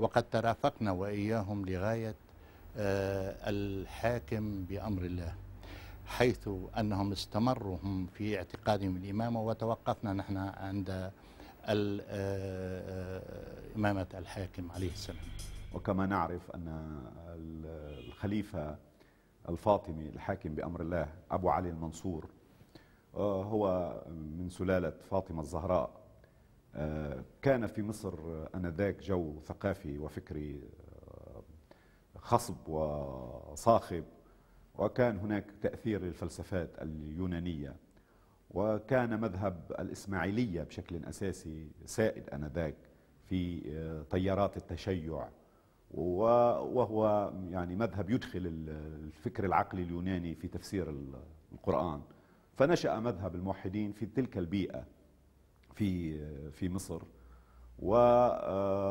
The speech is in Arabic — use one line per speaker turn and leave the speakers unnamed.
وقد ترافقنا وإياهم لغاية آه، الحاكم بأمر الله حيث أنهم استمروا هم في اعتقادهم الإمامة وتوقفنا نحن عند آه، آه، إمامة الحاكم
عليه السلام وكما نعرف أن الخليفة الفاطمي الحاكم بأمر الله أبو علي المنصور هو من سلالة فاطمة الزهراء آه، كان في مصر انذاك جو ثقافي وفكري آه، خصب وصاخب وكان هناك تاثير للفلسفات اليونانيه وكان مذهب الاسماعيليه بشكل اساسي سائد انذاك في تيارات آه، التشيع وهو يعني مذهب يدخل الفكر العقلي اليوناني في تفسير القرآن فنشأ مذهب الموحدين في تلك البيئة في في مصر و آه،